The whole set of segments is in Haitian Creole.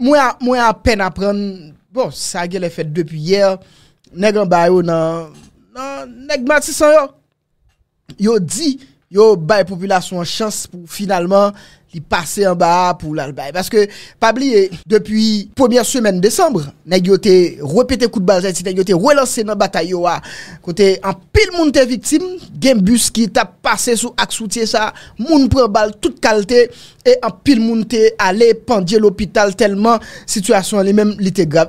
Mwen apen apren, bon, sa gel e fet depi yer, neg an bayo nan neg matis an yo. Yo di, yo baye populasyon chans pou finalman qui passait en bas pour l'albaï. Parce que, pas oublier, depuis première semaine décembre, n'aiguëté, répéter coup de balle, Il relancé dans la bataille, Côté, un pile-monde est victime, game bus qui t'a passé sous accoutier ça, pris prend balle toute caleté, et un pile-monde est allé pendier l'hôpital tellement, situation elle-même, l'était grave.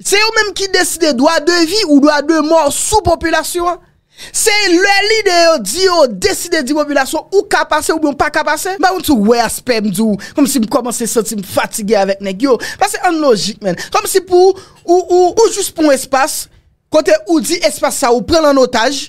Se ou menm ki deside doa de vi ou doa de mor sou populasyon Se lè li de yo di yo deside di populasyon ou kapase ou moun pa kapase Ba moun sou wè aspe mdou Kom si m komanse soti m fatige avèk nek yo Pasè an logik men Kom si pou ou ou ou jous pou m espase Kote ou di espase sa ou pren an otaj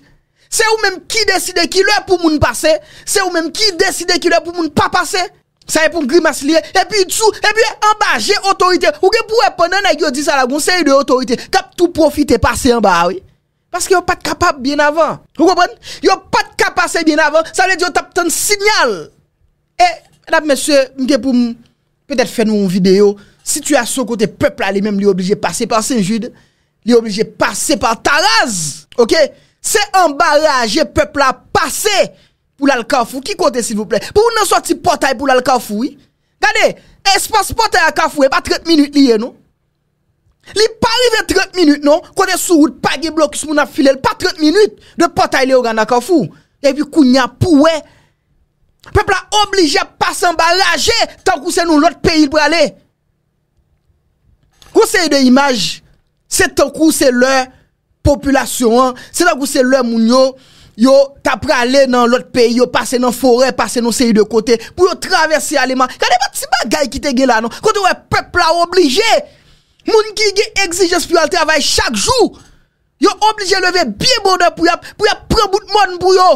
Se ou menm ki deside ki lè pou moun pase Se ou menm ki deside ki lè pou moun pa pase ça est pour grimace lié et puis dessous et puis j'ai autorité ou que pour pendant nèg dit ça la conseil de autorité cap tout profiter passer en bas oui parce que pas capable bien avant vous comprenez n'ont pas capable bien avant ça veut dire t'as un signal et mesdames monsieur pour peut-être faire nous une vidéo situation côté peuple là même lui obligé passer par Saint-Jude est obligé passer par Taraz OK c'est le peuple à passer Ou lal kafou? Ki kote s'il vous plè? Pou nou soti potay pou lal kafou? Gade, espos potay a kafou e eh, pa 30 minute liye nou? Li pa rive 30 minute nou? Kote sou wout pa ge blokis moun a filel Pa 30 minute de potay liyo ganda kafou E pi kou nyan pou we Pepla oblige pa s'embaraje Tankou se nou lout peyi pou ale Kosey de imaj Se tankou se lè Populasyon Se tankou se lè mounyo Yo, ta pre ale nan lot peyi, yo pase nan fore, pase nan seyi de kote, pou yo traverse aleman. Kade pati si ba gay ki te gela non? Kote wè pepla ou oblije, moun ki ge exige spiwal te avay chak jou, yo oblije leve biye bonan pou yo pre bout moun pou yo,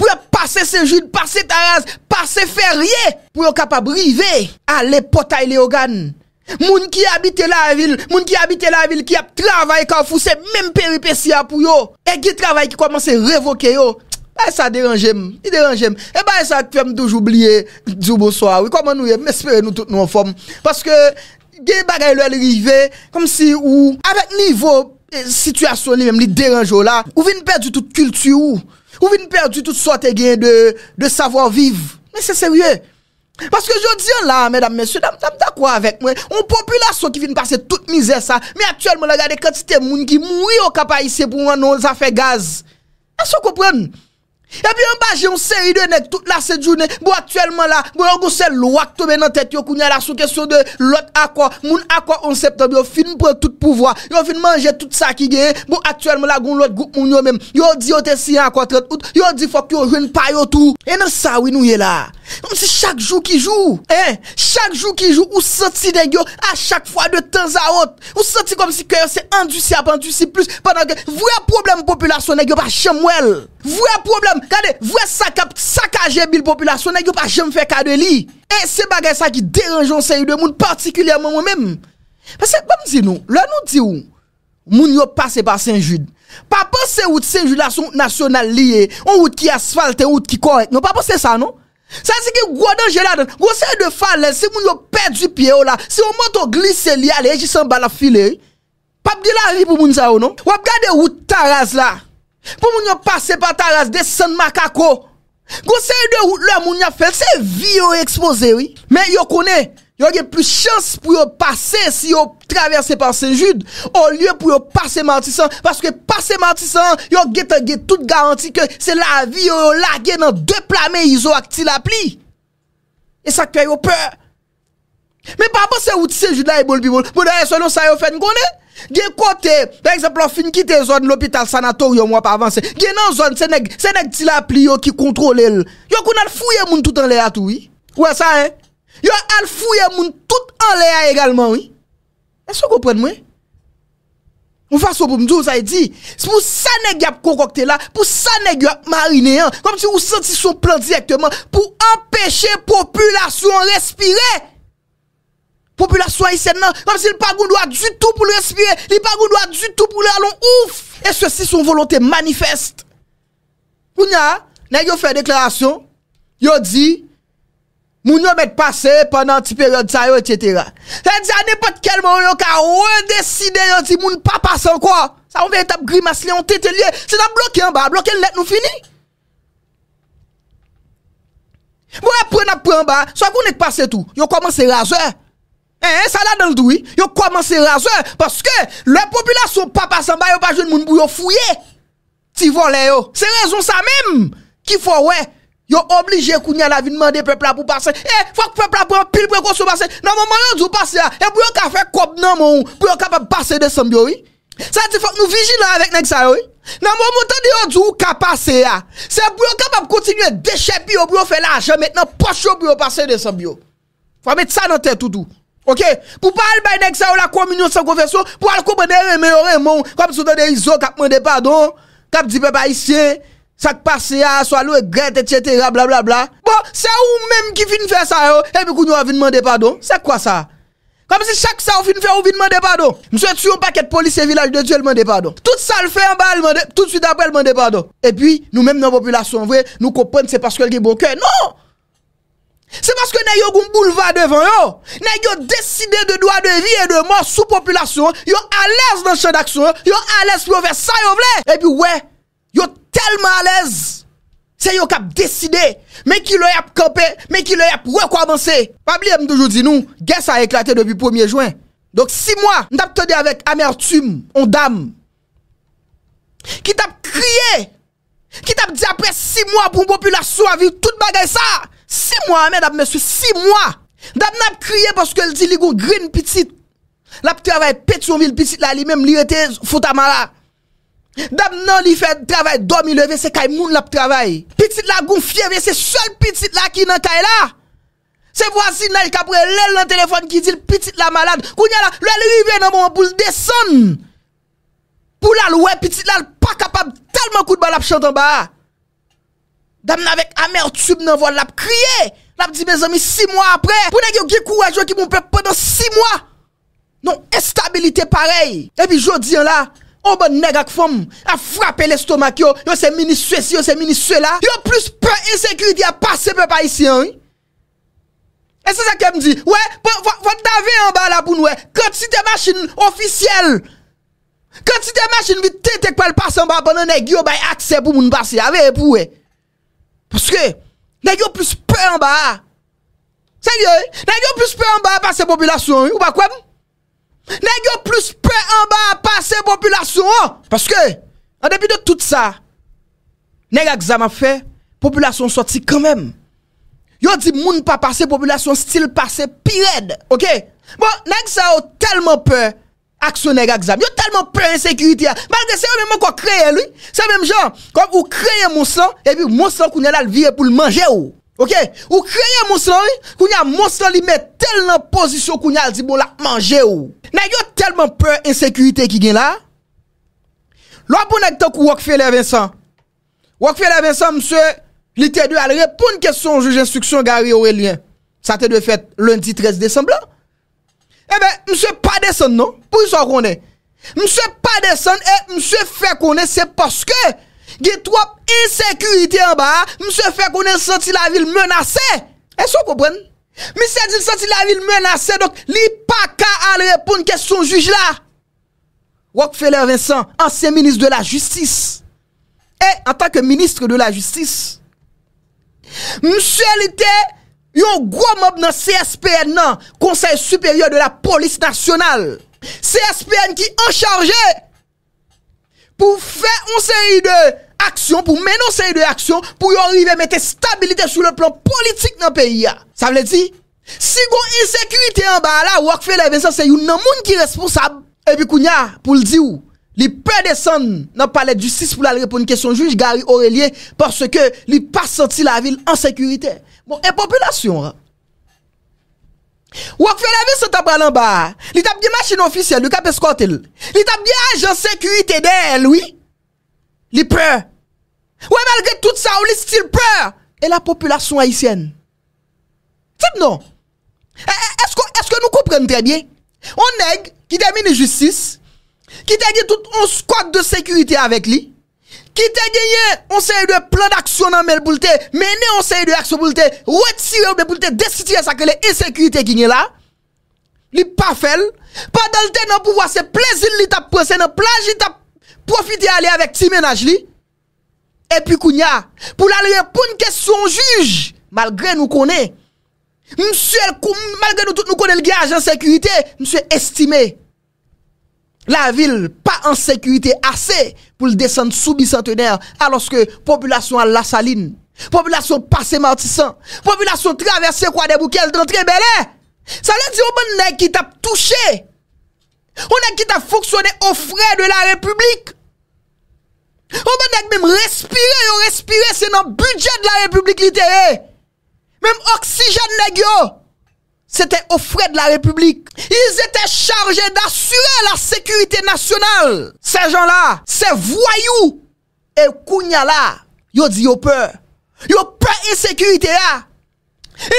pou yo pase sejun, pase taraz, pase ferye, pou yo kapab rive. A le potay le ogane. Moun ki abite la vil, moun ki abite la vil, ki ap travay ka fouse, mèm peripe si apou yo, e ki travay ki komanse revoke yo, e sa deranje m, e deranje m. E ba e sa ki fèm touj oubliye, djou bon soya, wè koman nou yè, mèspère nou tout nou an fòm. Paske gen bagay lou al rivè, kom si ou, avèk nivou, e, situasyon li mèm li deranjo la, ou vin perdi tout kulti ou, ou vin perdi tout sote gen de savon viv, mèm se seriè. Paske bon, bon, yo diyon la, mèdam, mèsyon, dam takwa avèk mwen, ou populasyon ki fin passe tout mizè sa, mè aktuel mè lè gade katite moun ki mou yo kapayise pou mwen nou zafè gaz. Aso koupren? E pi yon baje yon seri dwenèk tout la sejounè, bo aktuel mè la, bo yon gouse lwak tobe nan tèt, yon kounye la sou kesyon de lot akwa, moun akwa on septembe, yon fin pre tout pouvoa, yon fin manje tout sa ki gen, bo aktuel mè la goun lot goun yon mèm, yon di yon te si an kwa tret ut, yon di fok yon jwen pa yon Mwen si chak jou ki jou Eh, chak jou ki jou Ou soti de gyo a chak fwa de tanza hot Ou soti kom si kaya se andusi apandusi plus Pendan ke vwe problem populasyon de gyo pa chem wel Vwe problem, kade, vwe sakaje bil populasyon de gyo pa chem fe kade li Eh, se bagay sa ki deranjon se yu de moun Partikulye mwen mwen mèm Mwen se kom si nou, lè nou di ou Moun yo pase pa sen jude Pa pose se wout sen jude la son nasyonal liye Ou wout ki asfalte, ou wout ki korek Non, pa pose se sa nou Sase ki gwo dan jeladan, gwo se yon dwe falen, se moun yon ped zwi pye ou la, se yon mwanto glise li ale, eji san bala file, pap di la ri pou moun sa ou non? Wap gade wout taraz la, pou moun yon pase pa taraz de san makako, gwo se yon dwe wout la moun yon fel, se yon vi ou ekspoze ou, men yon kone? Yo gen plus chans pou yo pase si yo traverse pan se jud Ou lye pou yo pase mantisan Paske pase mantisan, yo gen te gen tout garanti Ke se la vi yo yo lage nan de plame izo ak ti la pli E sa kwe yo pe Me pa pa se ou ti se jud la e bol bi bol Bo de aye sonon sa yo fen konen Gen kote, ekseplo fin kite zon l'opital sanator yo mwa pa avanse Gen nan zon se neg ti la pli yo ki kontrole el Yo konen fuyen moun toutan le atoui Ouwe sa en Yo an fouye moun tout an lea egalman, oui. Est-ce que vous comprenez, oui? Mou fasse au boumdou, vous avez dit, c'est pour ça n'est guap concocté là, pour ça n'est guap mariné, hein, comme si vous sentiez son plan directement, pour empêcher population respirer. Population, oui, c'est non. Comme si le pas gondou a du tout pour respirer, le pas gondou a du tout pour aller à l'on ouf. Est-ce que c'est son volonté manifeste? Où n'y a, n'est-ce que vous faites une déclaration, vous dites... Moun yo met pase penan ti period sa yo, etc. Se di anepot kelman yo ka wè deside yo ti moun papasan kwa. Sa mwen etap grimas liyon tete liye. Se nan blokye anba, blokye let nou fini. Mwen apren apren anba, sa koun etpase tou. Yo koman se razè. E, e, eh, eh, sa la dan l'doui. Yo koman se razè. Paske, lè populasyon papasan ba yo pa joun moun bou yo fouye. Ti volè yo. Se rezon sa mèm ki fò wè. Yo oblije kounye la vi nman de prepla pou pase. E, fok prepla pou an pil pou an konsubase. Nan moun moun an djou pase ya. E, pou yon ka fe kob nan moun. Pou yon kapap pase de Sambiyo. Sa ti fok nou vigila avek nek sa yo. Nan moun moun tan de yon djou ka pase ya. Se pou yon kapap kontinye deche piyo. Pou yon fe la ajan met nan pocho pou yon pase de Sambiyo. Fwa met sa nan ten toutou. Ok. Pou pal bay nek sa yo la kominyon sa konfeso. Pou al komende remen eh, oh, eh, yon remon. Kap soudan de izo kap mende padon. Kap dipe bayisyen. Sak pase a, swa lou e gret et chete, blablabla. Bo, se ou mèm ki fin fè sa yo, epi kou nou avin mande padon. Se kwa sa? Kam si sak sa ou fin fè ou vin mande padon. Mse tu yon paket polis e vilal de djèl mande padon. Tout sa l fè an ba, tout si d'apèl mande padon. Epi nou mèm nan popilasyon, nou kopon se paske l gen bon kè. Non! Se paske nan yo goun bouleva devan yo, nan yo deside de doa de vi e de mor sou popilasyon, yo alèz nan chè d'aksyon, yo alèz pou yo fè sa yo vle. Epi wè Telman alez, se yo kap deside, men ki lo yap kampe, men ki lo yap rekwamanse. Pabli mdoujou di nou, gen sa eklate devu pomiye jwen. Dok 6 mwa, n tap te de avek amertume, on dam. Ki tap kriye, ki tap de apre 6 mwa pou mpopula sou avi, tout bagay sa. 6 mwa ame, dap mwen su 6 mwa. Dap nap kriye porske l di ligou green pitit. La pte avay pet yon vil pitit la li menm li ete fota malak. Dam nan li fè travèl, domi leve, se kaj moun la p travèl. Piti la goun fyeve, se sol piti la ki nan kaj la. Se vwazin nan yi kapre, lèl nan telefon ki dil, piti la malade. Kou nye la, lèl yi vè nan moun, pou l'deson. Pou lal wè, piti la l pa kapab, talman kout ba la p chantan ba. Dam nan vek amertub nan vo l la p kriye. La p di bezomi, si mwa apre. Pou nèk yo gè kou wè, jò ki moun pep pwè nan si mwa. Non, estabilite parey. Ebi jò diyan la. ou bon neg ak fom, a frape l estomak yo, yo se mini sou e si, yo se mini sou e la, yo plus pe ensekri di a pase pe pa isi an. E se sa kem di, wè, vòt davè an ba la pou nou wè, kòt si te masin ofisiel, kòt si te masin vi tete kwa el pase an ba, bonan neg yo bay akse pou moun base, avè pou wè. Pouske, neg yo plus pe an ba, sè yoy, neg yo plus pe an ba, pase popilasyon, ou ba kwen, neg yo plus pe an ba, pase popilasyon, Paske an depi de tout sa Neg aksam a fe Populasyon soti kanmem Yo di moun pa pase Populasyon stil pase Pired Ok Bon nag sa yo telman pe Akso neg aksam Yo telman pe insekurite ya Malde se yo menman kwa kreye lui Se menm jan Konk ou kreye monslan Ebi monslan kounye la li vire pou li manje ou Ok bon, Ou kreye monslan Kounye a monslan li met telman posisyon Kounye la li di bon la manje ou Nag yo telman pe insekurite ki gen la Lwa pou nek to kou wakfele Vincent? Wakfele Vincent, mse, li te de al repoun kè son juj instruksyon gari ou elien. Sa te de fèt lundi 13 Desemblan. Ebe, eh mse pa desen non? Pou y sa konen? Mse pa desen e eh, mse fè konen se poske gey twop insekurite an ba mse fè konen senti la vil menasè. Eso eh, kou pren? Mse di senti la vil menasè lipaka al repoun kè son juj la. Wak Feler Vincent, ansyen minis de la justis, e, an tanke minis de la justis, msye lite, yon gwa mob nan non? CSPN nan, konsey superior de la polis nasyonal. CSPN ki an charge pou fey onseyi de aksyon, pou menonseyi de aksyon, pou yon rive mette stabilite sou le plan politik nan peyi ya. Sa vle di? Si gwo insekuiti an ba la, Wak Feler Vincent se yon nan moun ki responsab Epi kounya pou l di ou, li pe desan nan palet du 6 pou la l repon n kesyon juj, gari Aurelie, parce ke li pas santi la vil en sekurite. Bon, e populasyon. Ou ak fe la vil se tabra lan ba, li tab di machin ofisyen, li ka peskote l. Li tab di ajan sekurite den, lwi. Li pe. Ou e malgre tout sa ou li stil pe. E la populasyon haisyen. Tip non. Eh, eh, e, e, e, eske nou koupren trebyen? On neg ki te mene justice, ki te genye tout 11 kwaad de sekurite avek li, ki te genye onseye de plan d'aksyonan men pou lte, menen onseye de aksyo pou lte, wet sire ou de pou lte, desitye sa kele e sekurite genye la, li pa fel, pa dalte nan pou vase plezil li tap prese, nan plaj li tap profite ale avek ti menaj li, epi kounya, pou laleye pou nkesyon juj, malgre nou konen, Mse el kou, malge nou kone l gaj en sekurite, mse estime la vil pa en sekurite ase pou l desen soubi centenar aloske populasyon alasaline, populasyon pase martisan, populasyon traverse kwa deboukel dantre belè. Sa lè di oban nèk ki tap touche, oban nèk ki tap foksyone ofre de la republik. Oban nèk mèm respire yo respire se nan budget de la republik litere. Mem oksijen neg yo, se te ofre de la republik. Ils ete chargé d'assurer la sekurite nasyonal. Se jen la, se voyou, e kounya la, yo di yo peur. Yo peur insekurite la.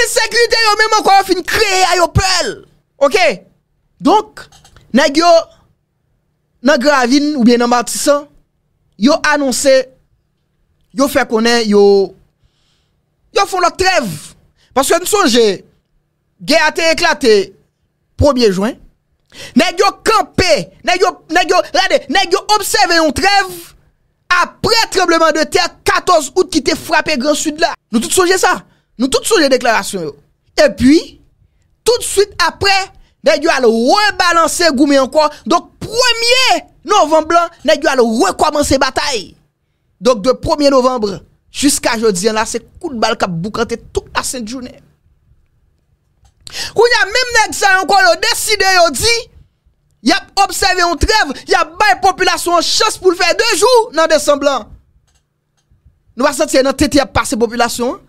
Insekurite yo menm an kon fin kreye a yo peur. Ok? Donk, neg yo, nan gravin ou bien nan bati san, yo anonsè, yo fè konè, yo fon lò trev. Paske nou sonje, gey a te eklate, 1er juan, neyo kampe, neyo observe yon trev, apre trebleman de ter, 14 out ki te frape Grand Sud la. Nou tout sonje sa, nou tout sonje deklarasyon yo. E puis, tout suite apre, neyo al rebalanse Gouméankwa, donk 1er novemb lan, neyo al rekomense batay. Donk de 1er novemb lan. Jiska jodi an la se kout bal kap boukante tout la sèndjounè. Kou yon mèm nek sa yon kon yon deside yon di, yon obseve yon trev, yon baye popilasyon chos pou l fèy de joun nan desemblan. Nou va santi yon teti ap pa se popilasyon.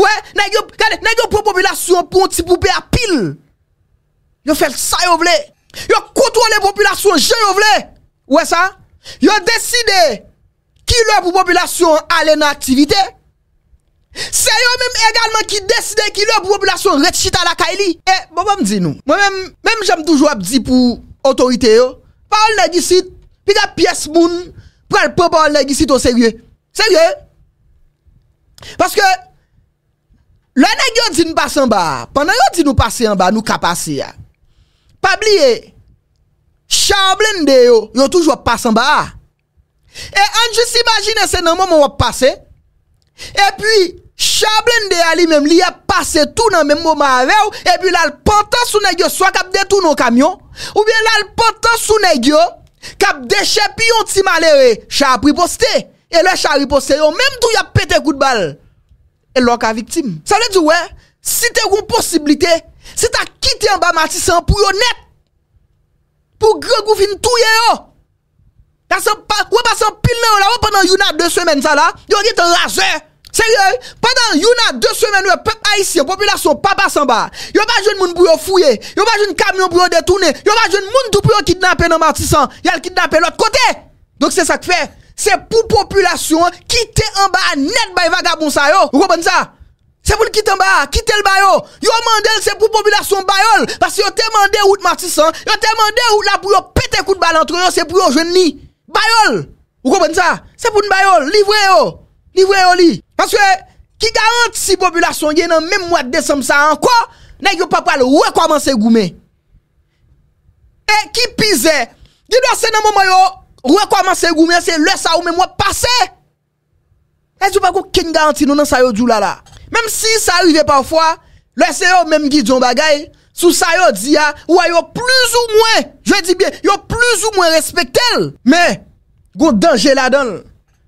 Ouè, nan yon pou popilasyon pou yon ti pou pèy apil. Yon fèl sa yon vle. Yon koutou an le popilasyon jè yon vle. Ouè sa, yon deside yon. lè pou populasyon alè nan aktivite, se yo mèm egalman ki deside ki lè pou populasyon rechita la kaili. E, mèm jèm toujou ap di pou otorite yo, pa oul negisit, pi da piyes moun, pral pa oul negisit ou seryè. Seryè. Paske, lè neg yo di nou pasen ba, pandan yo di nou pasen ba, nou ka pasen ya. Pabliye, chanblen de yo, yo toujou ap pasen ba a. E anjous imagine se nan moun moun wap pase E pi chablen de ali mèm li ap pase tout nan mèm moun moun avew E pi lal pantan sou negyo swa kapde tout nou kamyon Ou bi lal pantan sou negyo kapde chepi yon timale we Chabri poste, e lè chabri poste yo Mèm tou yon pete kout bal E lò ka viktim Sa lè di wè, si te goun posibilite Si ta kite yon ba matisan pou yon net Pou gre gou fin touye yo Wè pa san pil nou la, wè pendant yon ap de semen sa la, yon ki te razè. Seryè, pendant yon ap de semen wè, pep a yisi, yon populasyon pa pa san ba. Yon pa joun moun bou yon fouye, yon pa joun kamyon bou yon detounè, yon pa joun moun tou pou yon kidnape nan martisan, yon al kidnape l'ot kote. Donk se sa kfe, se pou populasyon kite an ba net bay vagabonsa yo. Wè pa san sa, se pou l'kite an ba, kite l'ba yo. Yon mandel se pou populasyon bayol, parce yon te mandel out martisan, yon te mandel out la pou yon pete koute balantro yo, se pou yon joun ni. Bayol, ou kompon sa, se pou nou bayol, livwe yo, livwe yo li. Maske ki garanti si popyla son yen nan menm wad de som sa an, kwa nan yo papal wè kwa manse goume. E ki pize, di lase nan moum yo, wè kwa manse goume, se lè sa ou menm wad pase. E di wapakou ken garanti nou nan sa yo djou la la. Mem si sa arrive pwafwa, lè se yo menm gijon bagay, Sou sa yo di ya, ou a yo plus ou mwen, yo plus ou mwen respekte el, men, go denje la den,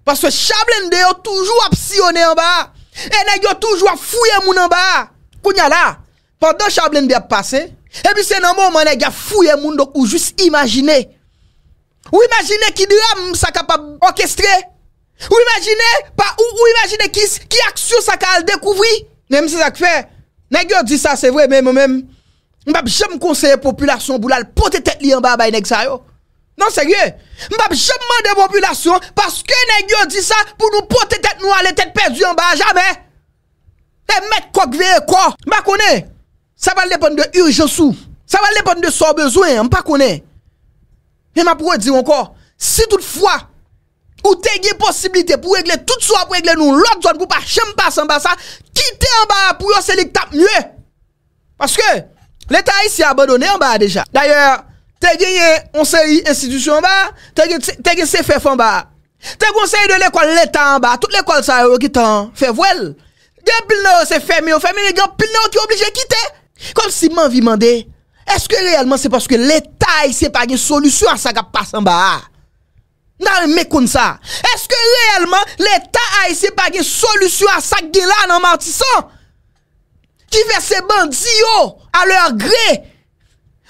paswe chablende yo toujou ap sione en ba, e negyo toujou ap fuyen moun en ba, kou nye la, pandan chablende ya pase, e bi se nan moun man negya fuyen moun, do ou jwis imagine, ou imagine ki di ya moun sa ka pa orkestre, ou imagine, pa ou imagine ki aksyo sa ka al dekouvri, nem si sa kfe, negyo di sa se vwe men mwen men, Mbap jem konseye populasyon boulal pote tet li yon ba ba yon ek sa yo. Nan segye. Mbap jem mande populasyon. Paske yon ek yo di sa pou nou pote tet nou ale tet perdi yon ba. Jamen. E met kokve e ko. Mbap konen. Sa val depon de urjensou. Sa val depon de sor bezwen. Mbap konen. Yon e mbap pouwe di yon ko. Si tout fwa. Ou te gye posibilite pou wegle tout soa pou wegle nou lot zon pou pa jem passe yon ba sa. Kite yon ba pou yo selik tap mwe. Paske. Mbap konen. L'Eta a yisi abadone an ba deja. D'ayor, te genye onseyi institusyon an ba, te genye se fef an ba. Te konsey de l'ekol l'Eta an ba, tout l'ekol sa yo ki tan fevwel. Gen pil nou se feme yo, feme gen pil nou ki oblije kite. Kon si man vi mande, eske realman se paske l'Eta a yisi pa gen solusyon sa ka pas an ba? Nan me koun sa. Eske realman l'Eta a yisi pa gen solusyon sa ki lan an ma ti son? Ki ve se bandi yo? A lor gre,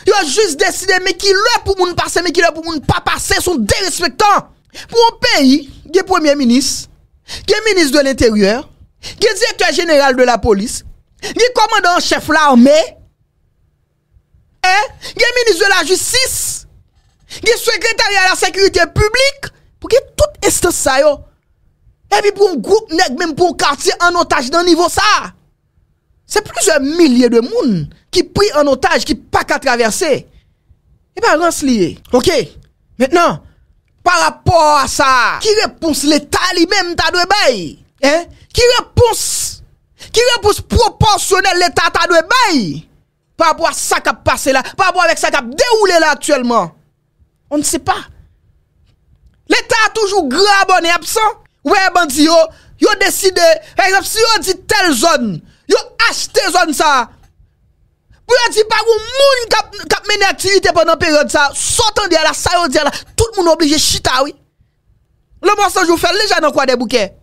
yo jist deside me ki lè pou moun pase, me ki lè pou moun pa pase, son derespektan. Pou an peyi, ge premier minis, ge minis de l'interieur, ge direktor general de la polis, ge komandant chef l'armè, ge minis de la justice, ge sekretari à la sécurité publique, pou ge tout est sa yo, e pi pou an goup nek, mèm pou an karti, an otaj nan nivou sa yo. C'est plusieurs milliers de monde qui pris en otage, qui pas qu'à traverser. Et bien... bah, lié. OK. Maintenant, par rapport à ça, qui réponse l'État lui-même t'a de Hein? Qui réponse? Qui réponse proportionnel l'État t'a de Par rapport à ça qui a passé là, par rapport avec ça qui a déroulé là actuellement. On ne sait pas. L'État a toujours grand absent. Ouais, bandit, yo, yo décide, par exemple, si on dit telle zone, Yo ashte zon sa Pou yo ti pag ou moun kap mene aktivite Pendan peryode sa Sotan di ala, sayon di ala Tout moun oblije chita ou Le monsaj yo fel leja nan kwa de bouke Monsaj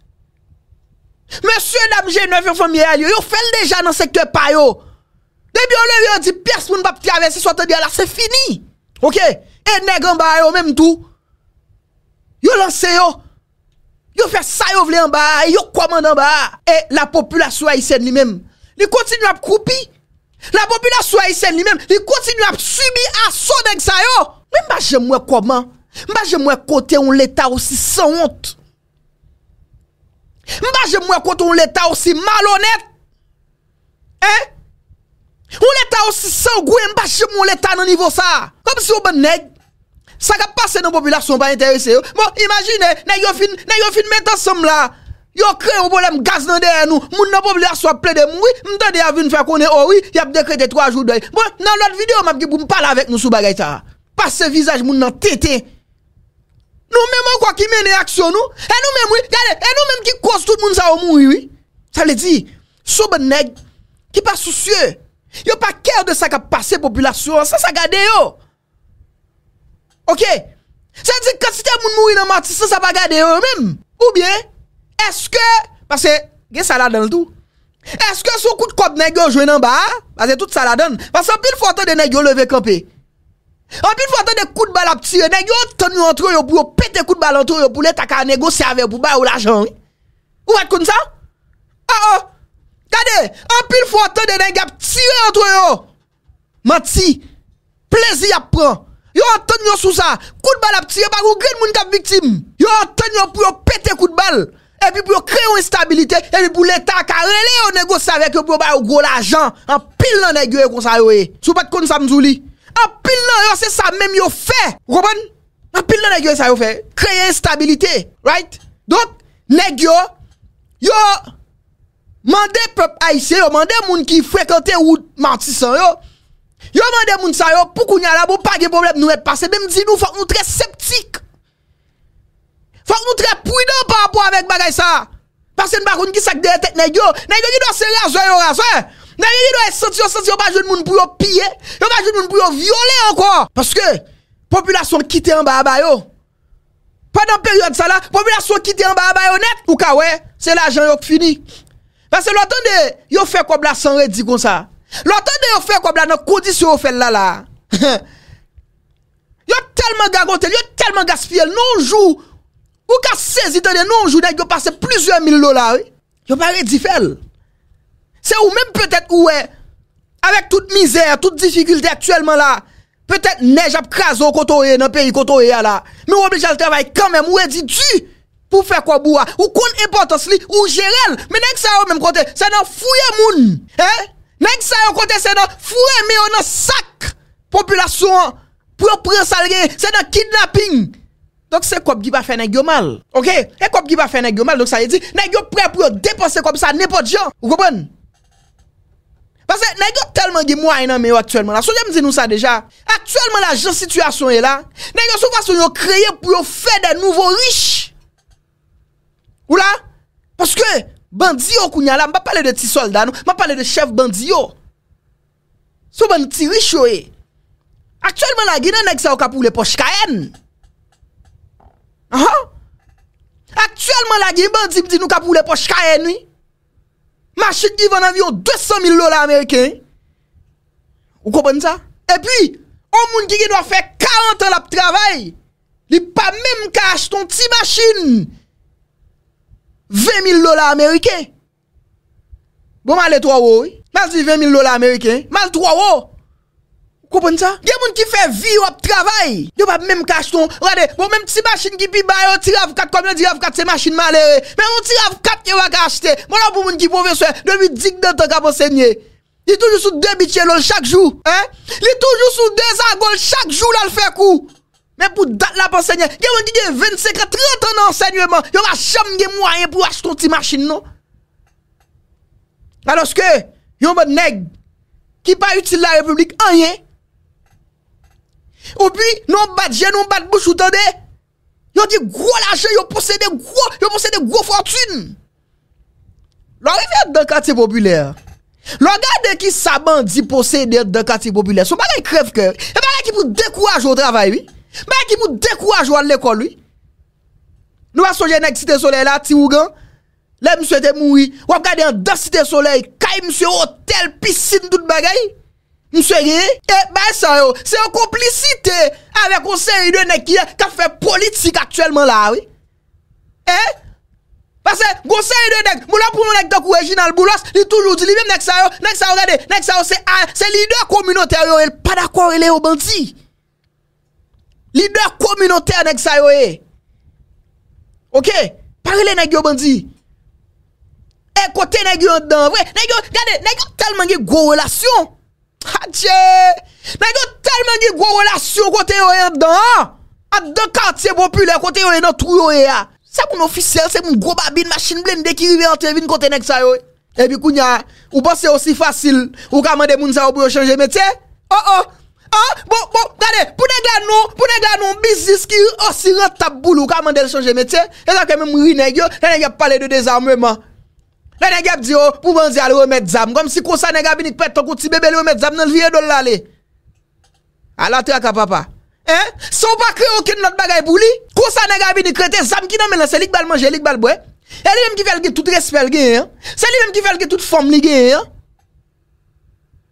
yo fel leja nan sektwe payo Debyon le yo ti pes moun pap ti avesi Sotan di ala, se fini E negan ba yo, menm tou Yo lance yo Yo fè sa yo vle an ba a, yo koman an ba a. E, la popula sou a isen li men. Ni kontinu ap koupi. La popula sou a isen li men. Ni kontinu ap subi aso deng sa yo. Mwen mba jem mwen koman? Mba jem mwen kote un leta osi san ont? Mba jem mwen kote un leta osi malonet? E? Un leta osi san gwen, mba jem mwen leta nan nivou sa? Kom si yo ben neg? Sa ka pase nan popilasyon pa interese yo. Bon, imagine, nan yo fin metan som la. Yo kre ou bolem gaz nan deyè nou. Moun nan popilasyon a ple de moui. M tè dey avin fè konen owi. Oh y ap dekrete 3 jout dey. Bon, nan lot videyo mam ki pou m pala avèk nou sou bagay ta. Pase vizaj moun nan tete. Nou mèm an kwa ki mè ne aksyon nou. E, e nou mèm ki kos tout moun sa o moui. Sa le di, sou bè neg. Ki pa sou sye. Yo pa kèr de sa ka pase popilasyon. Sa sa gade yo. Ok? Sè di kwa si te moun moui nan mati sa sa pa gade yo mèm? Ou bien? Eske? Pase gen saladan l'tou? Eske sou kout kop negyo jwen nan ba? Pase tout saladan? Pase anpil fwata de negyo leve kampè? Anpil fwata de kout bal ap tire negyo tenyo antro yo pou yo pete kout bal antro yo pou le taka negyo serve yo pou bay ou la jan? Ou vè koun sa? A a! Gade! Anpil fwata de negyo ap tire antro yo! Mati! Plezi ap pran! Yo an ton yo sou sa, kout bal ap ti, yo bag ou gwen moun kap viktim. Yo an ton yo pou yo pete kout bal, epi pou yo kre yon instabilite, epi pou lenta, kar ene le yo negyo savek yo pou yo bay ou go la jan, an pil nan negyo e kon sa yo e, sou pat kon samzouli. An pil nan yo se sa menm yo fe, wabon, an pil nan negyo e sa yo fe, kre yon instabilite, right? Dok, negyo, yo, mande pep aise yo, mande moun ki frekante ou mantisan yo, Yo mande moun sa yo, pou kou nye ala, pou bon, pa ge problem nou et pase. Mem di nou, fok moun tre septik. Fok moun tre pou yon pa apou avèk bagay sa. Pase mou bakoun ki sak deye tek negyo. Negyo ki do se rasyon yon rasyon. Eh. Negyo ki do e senti yo senti yo pa joun moun pou yon piye. Yo pa joun moun pou yon viole anko. Pase ke, populasyon kite an ba ba yo. Pade an peryode sa la, populasyon kite an ba ba yo net. Ou ka we, se la jan yok fini. Pase nou atende, yo fe kwa blason redi kon sa. Lò tan de yo fè kwa blan nan kondisyon yo fèl la la Yon telman gagontel Yon telman gasfiel Nonjou Ou ka sezi tene nonjou Nèk yo pase plizuen mil lò la Yon pa redifel Se ou mèm pètèt ou wè Avèk tout mizèr Tout difikultè aktuelman la Pètèt nej ap kraso koto e Nan peri koto e ya la Mè wò bèj al travay kanmèm Ou wè di di Pou fè kwa bwa Ou kon importans li Ou jerel Mè nèk sa wè mèm kote Se nan fuyè moun He? Nèk sa yon kote se nan furemè yon nan sak Populasyon Pwè yon pre salre, se nan kidnapping Dok se kop giva fè nèk yon mal Ok, e kop giva fè nèk yon mal Dok sa yon di, nèk yon pre pwè yon depose kop sa Nèpot jan, ou gobon Pwè se, nèk yon telman gè mwa Yon mè yon aktuelman la, sou jèm di nou sa deja Aktuelman la jen situasyon yon la Nèk yon sou fason yon kreye pwè yon fè De nouvo rich Ou la, pwè se Bandi yo kounya la, mba pale de ti solda nou, mba pale de chef bandi yo. Sou ban ti riche yo e. Aktuelman la gen aneg sa ou kapou le pochka en. Aktuelman la gen bandi mdi nou kapou le pochka en. Mashin di van avyon 200 mil lola Ameriken. Ou kompon sa? E pi, o moun ki gen wap fe 40 an la pou travay. Li pa menm ka ashton ti mashin. Li pa menm ka ashton ti mashin. Ve mil lola Ameriken. Bo mal e 3 wo we? Mal di ve mil lola Ameriken? Mal 3 wo? Kou pon sa? Ge moun ki fe vi wap travay. Yo pa mèm kach ton. Rade, moun mèm ti masin ki pi baye, yo tir av kat, komè dir av kat se masin malere. Mèm moun tir av kat ki wak ashte. Moun an pou moun ki pouve swen, dewi dik de tan ka monsenye. Li toujou sou 2 bitye lol chak jou. He? Li toujou sou 2 zangol chak jou lal fe kou. pour date la pensée, il y a 25 à 30 ans d'enseignement. Il n'y a jamais moyen pour acheter une machine, non? Alors que, il y a un nègre qui pas utile la République, rien. Ou puis, non bat je, non bat bouche, vous tendez. a dit gros l'argent, ils possédé gros, ils possédé gros fortune. L'arrivée dans d'un quartier populaire. Regardez qui s'abandit bandit posséder dans quartier populaire. Ce bagay crève cœur. C'est bagay qui vous décourage au travail, oui. Mwen ki mwen dekouaj wane lèkòl wè? Nou wè sojè nèk site solei la ti wougan? Lè mwen se te moui, wè mwen gade an da site solei, kaye mwen se hotel, piscine, tout bagay? Mwen se gè? E, mwen se yo, se yo komplisite avè konsen yi dè nèk yè, ka fè politik aktyèlman la wè? E? Pase, konsen yi dè nèk, mwen la pou mwen nèk to kou reji nan l'boulos, li tou louti, li vèm nèk se yo, nèk se yo gade, nèk se yo se alè, se li dè kominotè yo, el padakwa wè lè e yo bandi? leader communautaire nèg e. OK parlez nèg yo bandi et côté nèg yo dedans vrai nèg regardez nèg tellement de gros relation Hadje nèg yo tellement de gros relation côté yo dedans à deux quartier populaire côté yo e dans e trou yo ya c'est mon officiel c'est mon gros babine machine blende qui rive en terre côté nèg yo et puis kounya ou pensez aussi facile ou ka mande moun ça pour changer métier oh oh Bo, ah, bo, dade, bon, pou nega nou, pou nega nou, bizis ki osi rentap boulou, ka mandel sonje metye, le zake mè mou rine gyo, le nega pale de dezam wè man. Le nega ap di yo, oh, pou mande alè wè met zam, kom si kosa nega binik pet, tonkou ti bebe lè wè met zam nan lvye do lalè. Alatè a kapapa. Eh, son pa kre okin not bagay boulou. Kosa nega binik krete zam ki nan men la, se lik bal manje, lik bal bwe. E li mèm ki velge tout respel gen, eh. Se li mèm ki velge tout fom li gen, eh.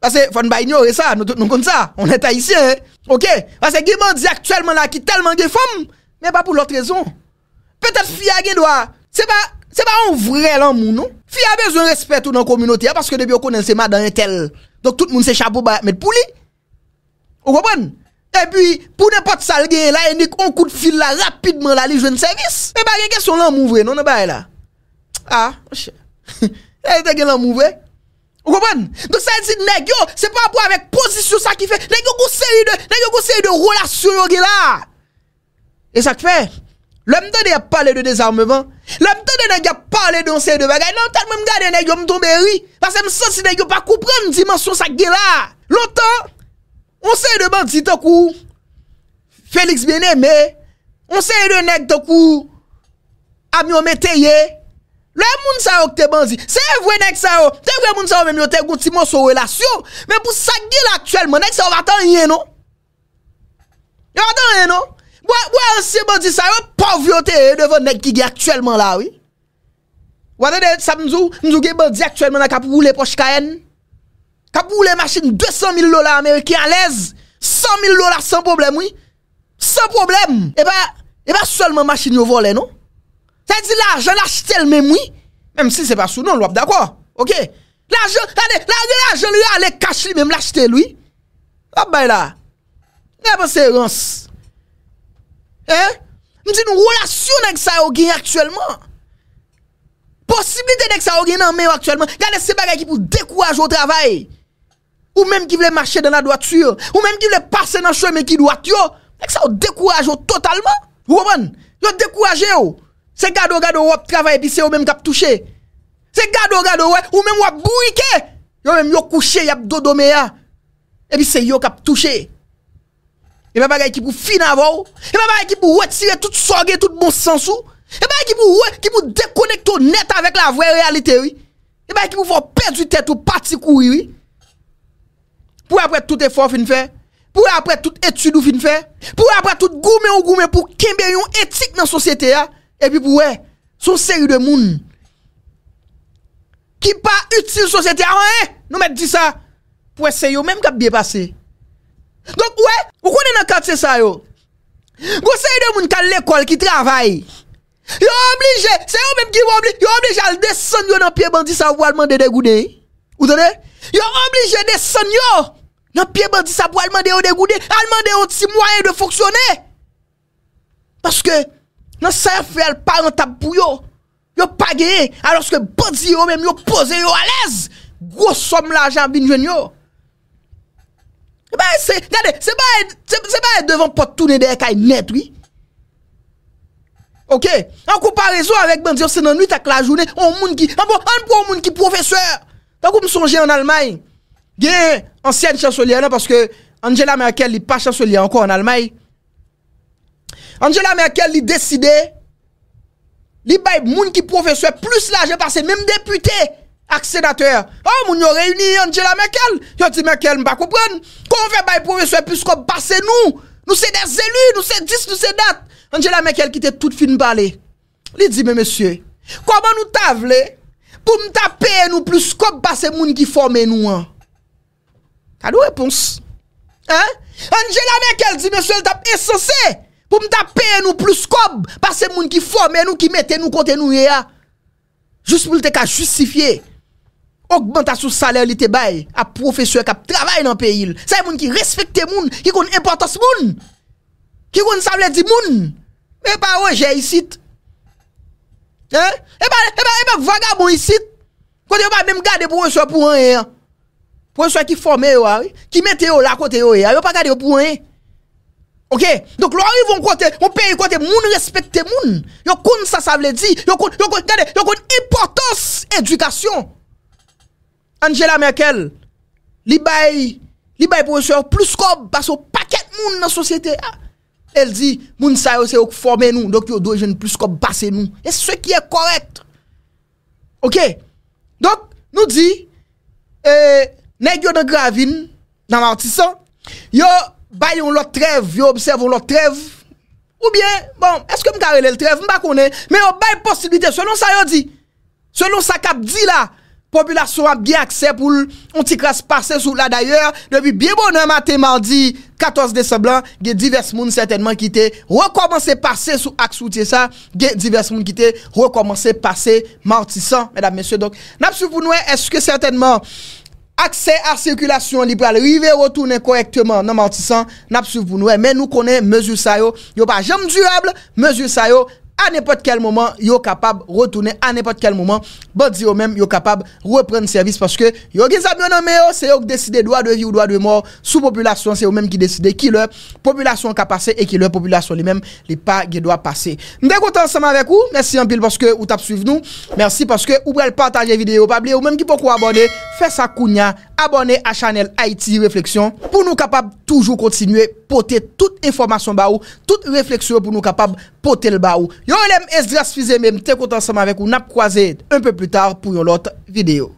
Fase fon ba ignore sa, nou kon sa, on e tahisyen e. Ok, fase gilman di aktuelman la ki telman ge fom, men ba pou lot rezon. Petat fya gen do a, se ba, se ba an vre lan moun nou. Fya bejoun respet ou nan kominoti a, paske debi o konen se ma dan e tel, dok tout moun se chapou ba met pou li. Ou kopon? E pi, pou ne pot sal gen la, enik on kou de fil la rapidman la li jwen servis. Men ba gen keson lan moun vre nou, ne bay la? Ah, oche. E te gen lan moun vre? Ou kompon? Dok sa yon si negyo, se pa apwa avek pozisyon sa ki fe, negyo kou se yon de, negyo kou se yon de roulasyon yo ge la. E sa kwen, lèm tan de yon pale de dezarmement, lèm tan de negyo pale de yon se yon de bagay, lèm tan mwen mga de negyo mtombe yi, pasè msansi negyo pa koupren dimensyon sa ge la. Lontan, yon se yon de bandi to kou, Felix biene me, yon se yon de neg to kou, amyon meteyye, Le moun sa yo ki te bandi, seye vwe nèk sa yo, seye vwe moun sa yo mèm yo te gouti mò sou relasyon, mè pou sa gil aktuelman, nèk sa yo vatan yè non? Yon vatan yè non? Bwa ansi e bandi sa yo, pavyo te, yon vwe nèk ki gil aktuelman la, wè? Wade de, sa mzou, mzou ge bandi aktuelman la kap wou lè pochka en? Kap wou lè masin 200 mil lola Amerikè an lèz, 100 mil lola san problem, wè? San problem! E ba, e ba solman masin yo volè, non? La di la ajen lache tel men mwi. Mem si se pa sou non lwap da kwa. Ok. La di la ajen li a ale kache li men lache tel mwi. Wap bay la. Ne pa se rons. Eh. Mdi nou roulasyon ek sa yo gen aktuelman. Posibilite dek sa yo gen nan men yo aktuelman. Gane se bagay ki pou dekouaj yo travay. Ou menm ki vle mache nan la doa tsyo. Ou menm ki vle pase nan choy men ki doa tsyo. Ek sa yo dekouaj yo totalman. Wou bon. Yo dekouaj yo. Se gado gado wap travay epi se yo menm kap touche. Se gado gado wap, wap menm wap bou ike. Yo menm yo kouche yap do dome ya. Epi se yo kap touche. Eman ba gaya ki pou fin avou. Eman ba gaya ki pou wetire tout sorge tout bon sensou. Eman ba gaya ki pou wetire, ki pou dekonek tou net avek la vwe realite ou. Eman ba gaya ki pou vwe pez wite tou pati koui ou. Pou apre tout efor fin fe. Pou apre tout etudou fin fe. Pou apre tout goume ou goume pou kembe yon etik nan sosyete ya. E pi pou wè, sou seri de moun ki pa utile sosyete ah a an e, nou mè di sa, pou wè seri yo mèm kap biye pase. Gok wè, wè konè nan kat se sa yo? Gok seri de moun kan l'ekol ki travay. Yo omblije, seri yo mèm ki omblije, yo omblije al deson yo nan piye bandi sa wè al mande yo degoude. Yo omblije deson yo nan piye bandi sa wè al mande yo degoude, al mande yo ti mwaye de foksyone. Paske, nan sa yon fèl pa an tap pou yo, yo pa geye, aloske bodi yo menm yo pose yo alèz, gros som la jan bin jwen yo, e bè se, gade, se bè e devan pot toune de e kaj net, oui, ok, an kouparezo avèk bandyo, se nan nwit ak la jounè, an moun ki, an moun ki professeur, an koup msonje an almay, geye, ansyen chansolye anan, paske, Angela Merkel li pa chansolye anko an almay, ok, Angela Merkel li deside, li bay moun ki profeswe plus laje pase, mèm depute ak senatèr. Oh moun yo reyouni Angela Merkel, yo di Merkel mba koupren, konon fe bay profeswe plus kop pase nou, nou se dez elu, nou se dis, nou se dat. Angela Merkel ki te tout fin balè, li di mè mèsyè, koman nou ta vle, pou mta pe nou plus kop pase moun ki formè nou an. Tade ou repons? Angela Merkel di mèsyè, mèsyè, pou mta peye nou plus kob, pa se moun ki fome nou ki mete nou kote nou ye ya, jous pou lte ka justifiye, ok banta sou saler li te bay, a profesyon kap travay nan peyil, se yon moun ki resfekte moun, ki kon importos moun, ki kon savle di moun, e pa oje yisit, e pa e e vaga moun yisit, kote yo pa mwen gade pou yon soya pou yon ye ya, pou yon soya ki fome yo a, ki mete yo la kote yo ye ya, yo pa gade yo pou yon ye, Ok, donk lor yon kote, yon per yon kote, moun yon respekte moun. Yon kon sa sa vle di, yon kon, yon kon, gade, yon kon importos edukasyon. Angela Merkel, li bay, li bay profesyon plus kob baso paket moun nan sosyete. Ah. El di, moun sa yose yon kforme nou, donk yon dojen plus kob basen nou. E se kiye korekt. Ok, donk nou di, e, eh, neg yon gravin nan artisan, yon... Bay yon lot trev, yo obsev yon lot trev, ou bien, bon, eske m garele l trev, m bako ne, me yo bay posibilite, selon sa yo di, selon sa kap di la, populasyon ap ge aksep ou l, onti kras pase sou la dayer, debi biye bon an mati mandi, 14 decemblan, ge divers moun certainman kite, rekomansi pase sou aksouti sa, ge divers moun kite, rekomansi pase, manti san, medan mesye, donk, napsu pou noue, eske certainman, akse a sirkulasyon libra, li ve wotounen korekteman, nan mantisan, nan psifounou, e, men nou konen mezu sayo, yo pa jom durable, mezu sayo, Non, a nepot kel momen, yo kapab rotoune. A nepot kel momen, bodzi yo men, yo kapab reprenn servis. Paske, yo ki zabyon anme yo, se yo ki deside doa de vi ou doa de mor. Sou populasyon, se yo men ki deside ki le populasyon ka pase. E ki le populasyon li men, li pa ge doa pase. Ndèk wotan seman vek ou? Mersi anpil paske, ou tap suive nou. Mersi paske, ou brel pataje videyo. Pa ble, yo men ki pokou abone, fè sa kounya. abone a chanel Haiti Reflexyon pou nou kapab toujou kontinue pote tout informasyon ba ou, tout refleksyon pou nou kapab pote l ba ou. Yo, lem, es dras fizemem, te kontan seman vek ou nap kwaze un pe plu tar pou yon lot video.